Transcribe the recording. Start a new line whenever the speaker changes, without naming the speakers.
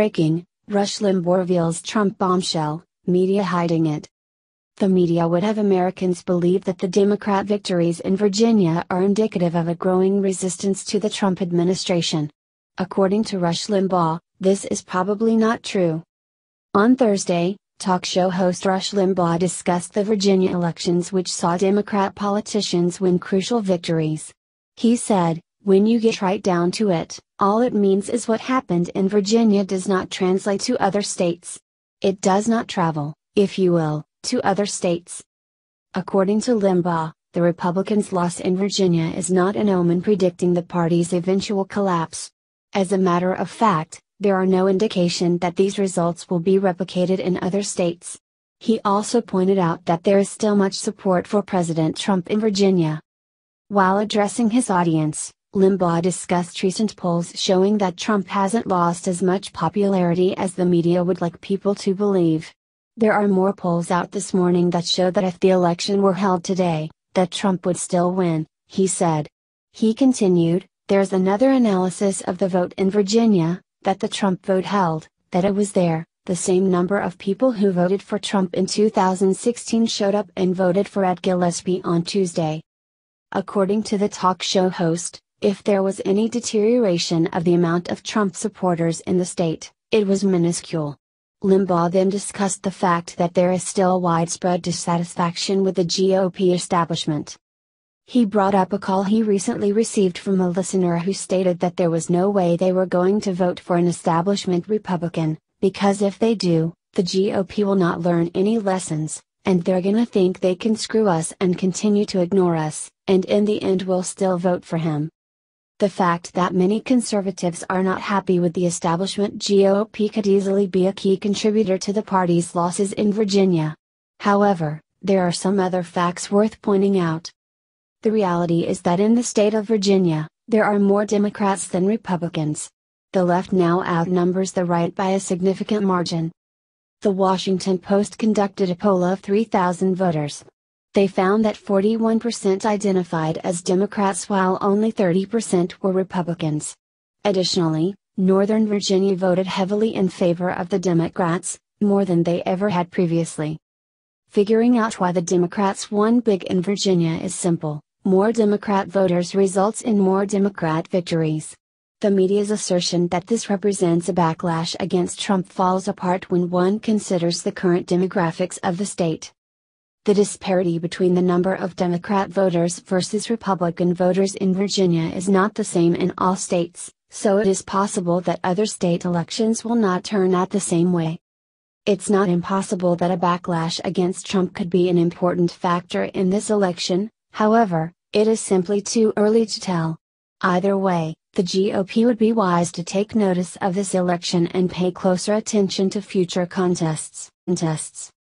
Breaking Limbaugh reveals Trump bombshell, media hiding it. The media would have Americans believe that the Democrat victories in Virginia are indicative of a growing resistance to the Trump administration. According to Rush Limbaugh, this is probably not true. On Thursday, talk show host Rush Limbaugh discussed the Virginia elections, which saw Democrat politicians win crucial victories. He said, When you get right down to it, all it means is what happened in Virginia does not translate to other states. It does not travel, if you will, to other states. According to Limbaugh, the Republicans' loss in Virginia is not an omen predicting the party's eventual collapse. As a matter of fact, there are no indication that these results will be replicated in other states. He also pointed out that there is still much support for President Trump in Virginia. While addressing his audience, Limbaugh discussed recent polls showing that Trump hasn't lost as much popularity as the media would like people to believe. There are more polls out this morning that show that if the election were held today, that Trump would still win, he said. He continued, there's another analysis of the vote in Virginia, that the Trump vote held, that it was there, the same number of people who voted for Trump in 2016 showed up and voted for Ed Gillespie on Tuesday. According to the talk show host, if there was any deterioration of the amount of Trump supporters in the state, it was minuscule. Limbaugh then discussed the fact that there is still widespread dissatisfaction with the GOP establishment. He brought up a call he recently received from a listener who stated that there was no way they were going to vote for an establishment Republican, because if they do, the GOP will not learn any lessons, and they're gonna think they can screw us and continue to ignore us, and in the end will still vote for him. The fact that many conservatives are not happy with the establishment GOP could easily be a key contributor to the party's losses in Virginia. However, there are some other facts worth pointing out. The reality is that in the state of Virginia, there are more Democrats than Republicans. The left now outnumbers the right by a significant margin. The Washington Post conducted a poll of 3,000 voters, they found that 41% identified as Democrats while only 30% were Republicans. Additionally, Northern Virginia voted heavily in favor of the Democrats, more than they ever had previously. Figuring out why the Democrats won big in Virginia is simple more Democrat voters results in more Democrat victories. The media's assertion that this represents a backlash against Trump falls apart when one considers the current demographics of the state the disparity between the number of Democrat voters versus Republican voters in Virginia is not the same in all states, so it is possible that other state elections will not turn out the same way. It's not impossible that a backlash against Trump could be an important factor in this election, however, it is simply too early to tell. Either way, the GOP would be wise to take notice of this election and pay closer attention to future contests. contests.